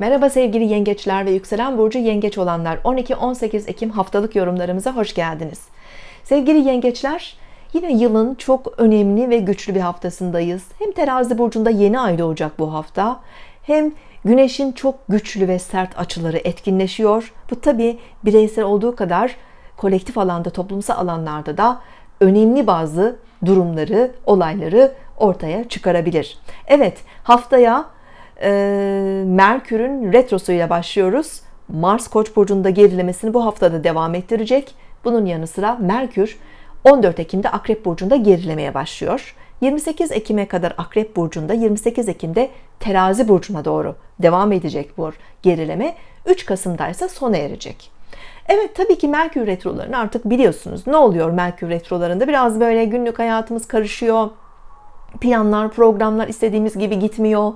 Merhaba sevgili yengeçler ve yükselen burcu yengeç olanlar 12-18 Ekim haftalık yorumlarımıza hoş geldiniz. Sevgili yengeçler yine yılın çok önemli ve güçlü bir haftasındayız. Hem terazi burcunda yeni ay doğacak bu hafta hem güneşin çok güçlü ve sert açıları etkinleşiyor. Bu tabi bireysel olduğu kadar kolektif alanda toplumsal alanlarda da önemli bazı durumları, olayları ortaya çıkarabilir. Evet, haftaya e, Merkür'ün retrosuyla başlıyoruz. Mars Koç burcunda gerilemesini bu haftada devam ettirecek. Bunun yanı sıra Merkür 14 Ekim'de Akrep burcunda gerilemeye başlıyor. 28 Ekim'e kadar Akrep burcunda, 28 Ekim'de Terazi burcuna doğru devam edecek bu gerileme. 3 Kasım'da ise sona erecek. Evet tabii ki Merkür retrolarını artık biliyorsunuz. Ne oluyor Merkür retrolarında? Biraz böyle günlük hayatımız karışıyor. Planlar, programlar istediğimiz gibi gitmiyor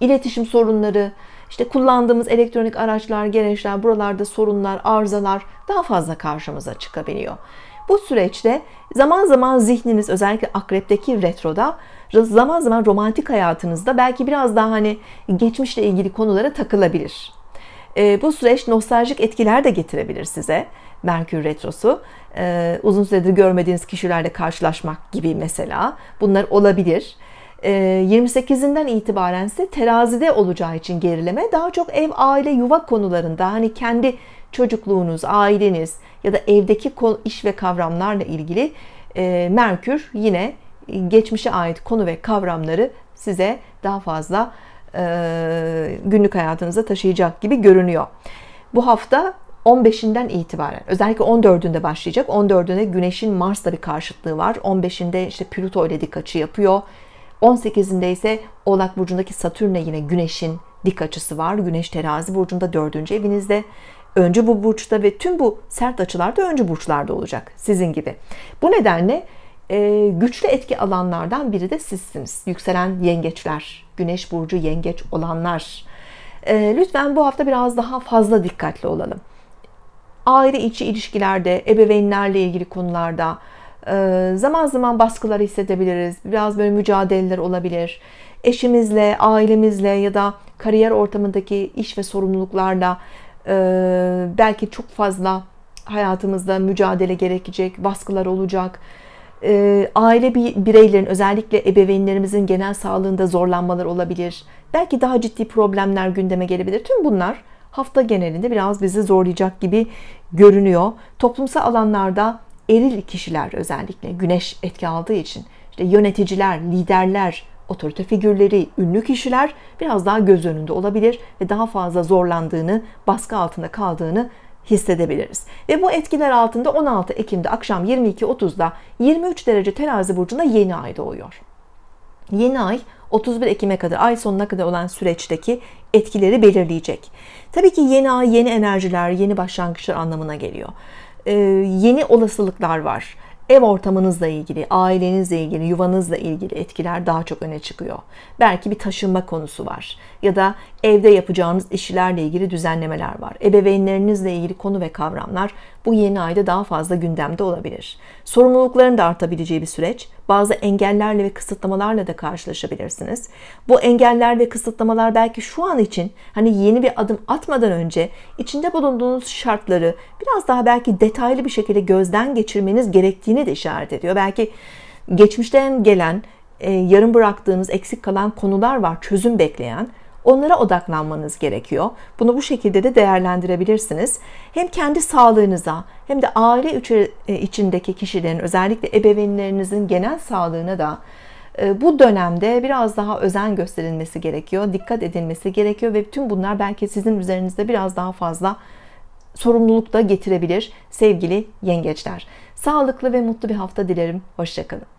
iletişim sorunları, işte kullandığımız elektronik araçlar, gereçler, buralarda sorunlar, arızalar daha fazla karşımıza çıkabiliyor. Bu süreçte zaman zaman zihniniz özellikle akrepteki retroda zaman zaman romantik hayatınızda belki biraz daha hani geçmişle ilgili konulara takılabilir. E, bu süreç nostaljik etkiler de getirebilir size. Merkür Retrosu. E, uzun süredir görmediğiniz kişilerle karşılaşmak gibi mesela. Bunlar olabilir. 28'inden ee, itibaren ise terazide olacağı için gerileme daha çok ev, aile, yuva konularında hani kendi çocukluğunuz, aileniz ya da evdeki iş ve kavramlarla ilgili e, Merkür yine e, geçmişe ait konu ve kavramları size daha fazla e, günlük hayatınıza taşıyacak gibi görünüyor. Bu hafta 15'inden itibaren özellikle 14'ünde başlayacak. 14'üne Güneş'in Mars'la bir karşıtlığı var. 15'inde işte Plüto ile dik açı yapıyor. 18'inde ise Oğlak Burcu'ndaki Satürn'e yine Güneş'in dik açısı var. Güneş terazi burcunda dördüncü evinizde. Önce bu burçta ve tüm bu sert açılar da önce burçlarda olacak sizin gibi. Bu nedenle e, güçlü etki alanlardan biri de sizsiniz. Yükselen yengeçler, güneş burcu yengeç olanlar. E, lütfen bu hafta biraz daha fazla dikkatli olalım. Aile içi ilişkilerde, ebeveynlerle ilgili konularda, ee, zaman zaman baskıları hissedebiliriz. Biraz böyle mücadeleler olabilir. Eşimizle, ailemizle ya da kariyer ortamındaki iş ve sorumluluklarla e, belki çok fazla hayatımızda mücadele gerekecek, baskılar olacak. E, aile bireylerin özellikle ebeveynlerimizin genel sağlığında zorlanmalar olabilir. Belki daha ciddi problemler gündeme gelebilir. Tüm bunlar hafta genelinde biraz bizi zorlayacak gibi görünüyor. Toplumsal alanlarda eril kişiler özellikle güneş etki aldığı için işte yöneticiler, liderler, otorite figürleri, ünlü kişiler biraz daha göz önünde olabilir ve daha fazla zorlandığını, baskı altında kaldığını hissedebiliriz. Ve bu etkiler altında 16 Ekim'de akşam 22.30'da 23 derece terazi burcunda yeni ay doğuyor. Yeni ay 31 Ekim'e kadar ay sonuna kadar olan süreçteki etkileri belirleyecek. Tabii ki yeni ay yeni enerjiler, yeni başlangıçlar anlamına geliyor. E, yeni olasılıklar var. Ev ortamınızla ilgili, ailenizle ilgili, yuvanızla ilgili etkiler daha çok öne çıkıyor. Belki bir taşınma konusu var ya da evde yapacağınız işlerle ilgili düzenlemeler var. Ebeveynlerinizle ilgili konu ve kavramlar bu yeni ayda daha fazla gündemde olabilir. Sorumlulukların da artabileceği bir süreç bazı engellerle ve kısıtlamalarla da karşılaşabilirsiniz. Bu engeller ve kısıtlamalar belki şu an için hani yeni bir adım atmadan önce içinde bulunduğunuz şartları biraz daha belki detaylı bir şekilde gözden geçirmeniz gerektiğini de işaret ediyor. Belki geçmişten gelen e, yarım bıraktığınız eksik kalan konular var çözüm bekleyen Onlara odaklanmanız gerekiyor. Bunu bu şekilde de değerlendirebilirsiniz. Hem kendi sağlığınıza hem de aile e, içindeki kişilerin özellikle ebeveynlerinizin genel sağlığına da e, bu dönemde biraz daha özen gösterilmesi gerekiyor, dikkat edilmesi gerekiyor ve bütün bunlar belki sizin üzerinizde biraz daha fazla sorumluluk da getirebilir sevgili yengeçler. Sağlıklı ve mutlu bir hafta dilerim. Hoşçakalın.